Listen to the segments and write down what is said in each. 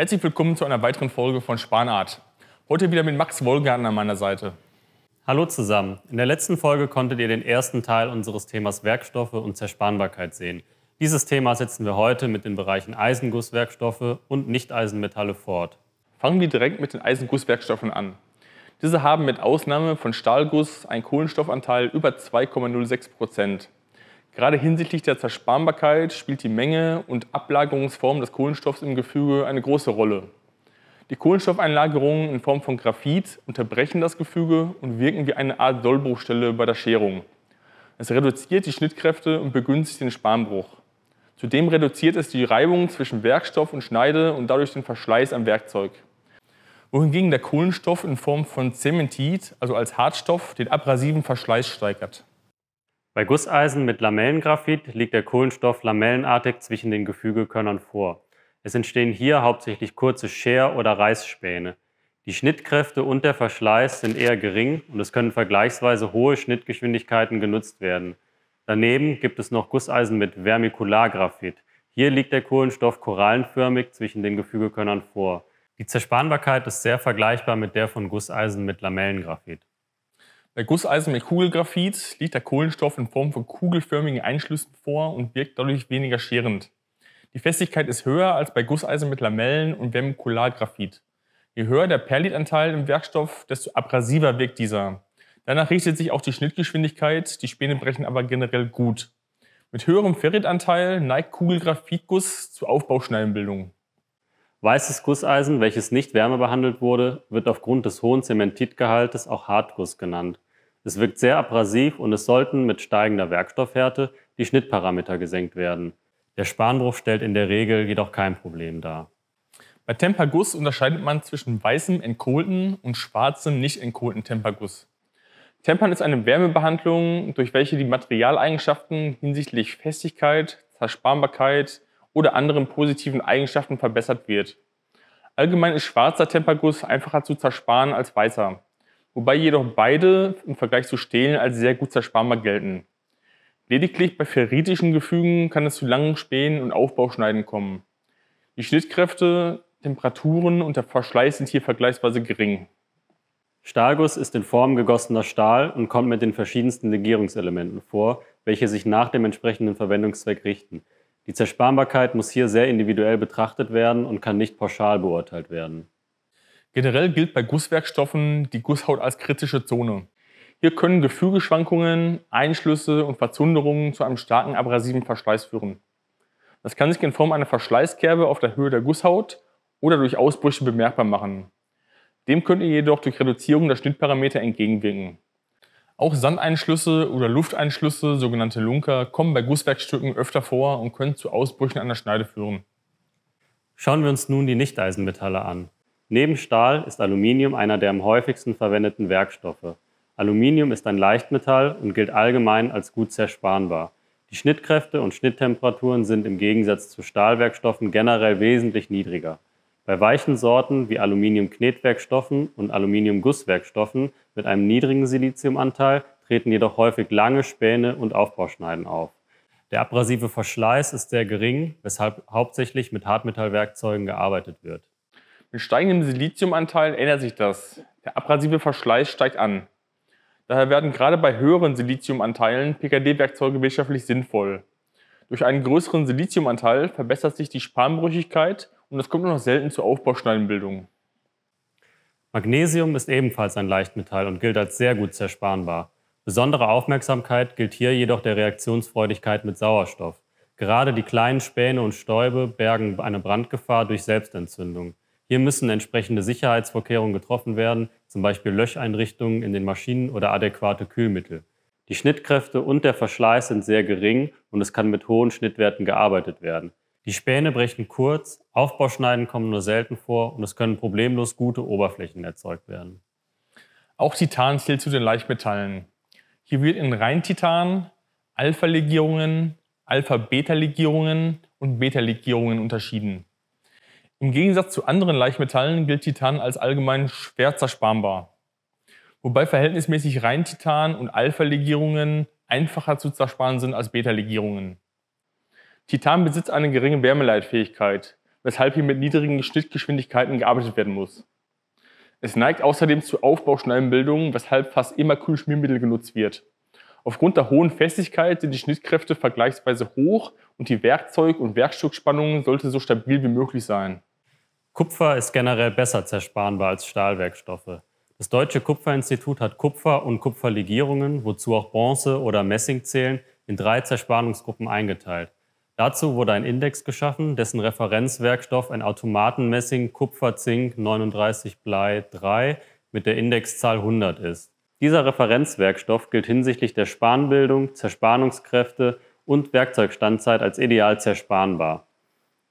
Herzlich willkommen zu einer weiteren Folge von Spanart. Heute wieder mit Max Wolgan an meiner Seite. Hallo zusammen. In der letzten Folge konntet ihr den ersten Teil unseres Themas Werkstoffe und Zerspanbarkeit sehen. Dieses Thema setzen wir heute mit den Bereichen Eisengusswerkstoffe und Nicht-Eisenmetalle fort. Fangen wir direkt mit den Eisengusswerkstoffen an. Diese haben mit Ausnahme von Stahlguss einen Kohlenstoffanteil über 2,06 Prozent. Gerade hinsichtlich der Zersparbarkeit spielt die Menge und Ablagerungsform des Kohlenstoffs im Gefüge eine große Rolle. Die Kohlenstoffeinlagerungen in Form von Graphit unterbrechen das Gefüge und wirken wie eine Art Sollbruchstelle bei der Scherung. Es reduziert die Schnittkräfte und begünstigt den Spanbruch. Zudem reduziert es die Reibung zwischen Werkstoff und Schneide und dadurch den Verschleiß am Werkzeug. Wohingegen der Kohlenstoff in Form von Zementit, also als Hartstoff, den abrasiven Verschleiß steigert. Bei Gusseisen mit Lamellengraphit liegt der Kohlenstoff lamellenartig zwischen den Gefügekörnern vor. Es entstehen hier hauptsächlich kurze Scher- oder Reißspäne. Die Schnittkräfte und der Verschleiß sind eher gering und es können vergleichsweise hohe Schnittgeschwindigkeiten genutzt werden. Daneben gibt es noch Gusseisen mit Vermikulargraphit. Hier liegt der Kohlenstoff korallenförmig zwischen den Gefügekörnern vor. Die Zerspanbarkeit ist sehr vergleichbar mit der von Gusseisen mit Lamellengraphit. Bei Gusseisen mit Kugelgraphit liegt der Kohlenstoff in Form von kugelförmigen Einschlüssen vor und wirkt dadurch weniger scherend. Die Festigkeit ist höher als bei Gusseisen mit Lamellen und Vermikulargraphit. Je höher der Perlitanteil im Werkstoff, desto abrasiver wirkt dieser. Danach richtet sich auch die Schnittgeschwindigkeit, die Späne brechen aber generell gut. Mit höherem Ferritanteil neigt Kugelgraphitguss zu Aufbauschneidenbildung. Weißes Gusseisen, welches nicht wärmebehandelt wurde, wird aufgrund des hohen Zementitgehaltes auch Hartguss genannt. Es wirkt sehr abrasiv und es sollten mit steigender Werkstoffhärte die Schnittparameter gesenkt werden. Der Spanbruch stellt in der Regel jedoch kein Problem dar. Bei Temperguss unterscheidet man zwischen weißem entkohlten und schwarzem nicht entkohlten Temperguss. Tempern ist eine Wärmebehandlung, durch welche die Materialeigenschaften hinsichtlich Festigkeit, Zersparbarkeit, oder anderen positiven Eigenschaften verbessert wird. Allgemein ist schwarzer Temperguss einfacher zu zersparen als weißer, wobei jedoch beide im Vergleich zu Stelen als sehr gut zersparbar gelten. Lediglich bei ferritischen Gefügen kann es zu langen Spähen und Aufbauschneiden kommen. Die Schnittkräfte, Temperaturen und der Verschleiß sind hier vergleichsweise gering. Stahlguss ist in Form gegossener Stahl und kommt mit den verschiedensten Legierungselementen vor, welche sich nach dem entsprechenden Verwendungszweck richten. Die Zersparbarkeit muss hier sehr individuell betrachtet werden und kann nicht pauschal beurteilt werden. Generell gilt bei Gusswerkstoffen die Gusshaut als kritische Zone. Hier können Gefügeschwankungen, Einschlüsse und Verzunderungen zu einem starken abrasiven Verschleiß führen. Das kann sich in Form einer Verschleißkerbe auf der Höhe der Gusshaut oder durch Ausbrüche bemerkbar machen. Dem könnt ihr jedoch durch Reduzierung der Schnittparameter entgegenwirken. Auch Sandeinschlüsse oder Lufteinschlüsse, sogenannte Lunker, kommen bei Gusswerkstücken öfter vor und können zu Ausbrüchen an der Schneide führen. Schauen wir uns nun die Nichteisenmetalle an. Neben Stahl ist Aluminium einer der am häufigsten verwendeten Werkstoffe. Aluminium ist ein Leichtmetall und gilt allgemein als gut zersparenbar. Die Schnittkräfte und Schnitttemperaturen sind im Gegensatz zu Stahlwerkstoffen generell wesentlich niedriger. Bei weichen Sorten wie Aluminiumknetwerkstoffen und Aluminiumgusswerkstoffen mit einem niedrigen Siliziumanteil treten jedoch häufig lange Späne und Aufbauschneiden auf. Der abrasive Verschleiß ist sehr gering, weshalb hauptsächlich mit Hartmetallwerkzeugen gearbeitet wird. Mit steigendem Siliziumanteil ändert sich das. Der abrasive Verschleiß steigt an. Daher werden gerade bei höheren Siliziumanteilen PKD-Werkzeuge wirtschaftlich sinnvoll. Durch einen größeren Siliziumanteil verbessert sich die Spanbrüchigkeit und es kommt nur noch selten zu Aufbauschneidenbildung. Magnesium ist ebenfalls ein Leichtmetall und gilt als sehr gut zersparenbar. Besondere Aufmerksamkeit gilt hier jedoch der Reaktionsfreudigkeit mit Sauerstoff. Gerade die kleinen Späne und Stäube bergen eine Brandgefahr durch Selbstentzündung. Hier müssen entsprechende Sicherheitsvorkehrungen getroffen werden, zum Beispiel Löscheinrichtungen in den Maschinen oder adäquate Kühlmittel. Die Schnittkräfte und der Verschleiß sind sehr gering und es kann mit hohen Schnittwerten gearbeitet werden. Die Späne brechen kurz, Aufbauschneiden kommen nur selten vor und es können problemlos gute Oberflächen erzeugt werden. Auch Titan zählt zu den Leichtmetallen. Hier wird in Reintitan, Alpha-Legierungen, Alpha-Beta-Legierungen und Beta-Legierungen unterschieden. Im Gegensatz zu anderen Leichtmetallen gilt Titan als allgemein schwer zersparbar, wobei verhältnismäßig Reintitan und Alpha-Legierungen einfacher zu zersparen sind als Beta-Legierungen. Titan besitzt eine geringe Wärmeleitfähigkeit, weshalb hier mit niedrigen Schnittgeschwindigkeiten gearbeitet werden muss. Es neigt außerdem zu Aufbauschnallenbildungen, weshalb fast immer Kühlschmiermittel genutzt wird. Aufgrund der hohen Festigkeit sind die Schnittkräfte vergleichsweise hoch und die Werkzeug- und Werkstückspannung sollte so stabil wie möglich sein. Kupfer ist generell besser zersparbar als Stahlwerkstoffe. Das Deutsche Kupferinstitut hat Kupfer und Kupferlegierungen, wozu auch Bronze oder Messing zählen, in drei Zersparungsgruppen eingeteilt. Dazu wurde ein Index geschaffen, dessen Referenzwerkstoff ein Automatenmessing Kupfer Zink 39 Blei 3 mit der Indexzahl 100 ist. Dieser Referenzwerkstoff gilt hinsichtlich der Spanbildung, Zerspanungskräfte und Werkzeugstandzeit als ideal zerspanbar.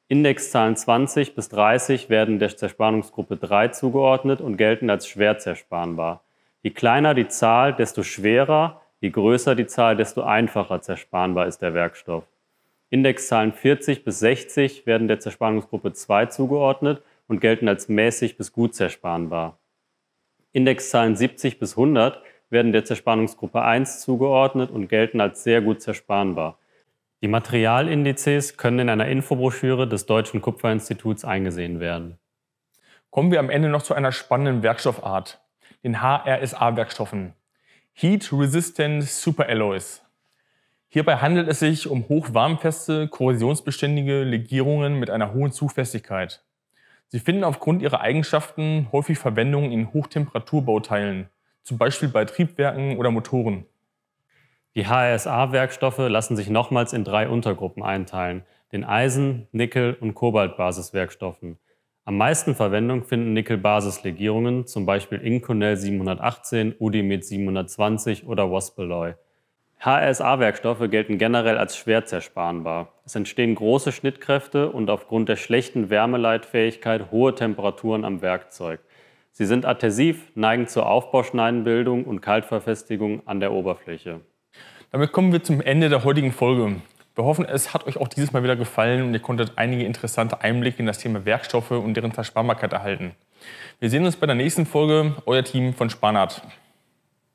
Indexzahlen 20 bis 30 werden der Zerspanungsgruppe 3 zugeordnet und gelten als schwer zerspanbar. Je kleiner die Zahl, desto schwerer, je größer die Zahl, desto einfacher zerspanbar ist der Werkstoff. Indexzahlen 40 bis 60 werden der Zerspannungsgruppe 2 zugeordnet und gelten als mäßig bis gut zerspanbar. Indexzahlen 70 bis 100 werden der Zerspannungsgruppe 1 zugeordnet und gelten als sehr gut zerspanbar. Die Materialindizes können in einer Infobroschüre des Deutschen Kupferinstituts eingesehen werden. Kommen wir am Ende noch zu einer spannenden Werkstoffart, den HRSA-Werkstoffen. Heat Resistant Superalloys. Hierbei handelt es sich um hochwarmfeste, korrosionsbeständige Legierungen mit einer hohen Zugfestigkeit. Sie finden aufgrund ihrer Eigenschaften häufig Verwendung in Hochtemperaturbauteilen, zum Beispiel bei Triebwerken oder Motoren. Die HRSA-Werkstoffe lassen sich nochmals in drei Untergruppen einteilen, den Eisen-, Nickel- und Kobaltbasiswerkstoffen. Am meisten Verwendung finden Nickel-Basislegierungen, zum Beispiel Inconel 718, Udimet 720 oder Waspaloy hrsa werkstoffe gelten generell als schwer zersparenbar. Es entstehen große Schnittkräfte und aufgrund der schlechten Wärmeleitfähigkeit hohe Temperaturen am Werkzeug. Sie sind adhesiv, neigen zur Aufbauschneidenbildung und Kaltverfestigung an der Oberfläche. Damit kommen wir zum Ende der heutigen Folge. Wir hoffen, es hat euch auch dieses Mal wieder gefallen und ihr konntet einige interessante Einblicke in das Thema Werkstoffe und deren Zersparbarkeit erhalten. Wir sehen uns bei der nächsten Folge, euer Team von Spanat.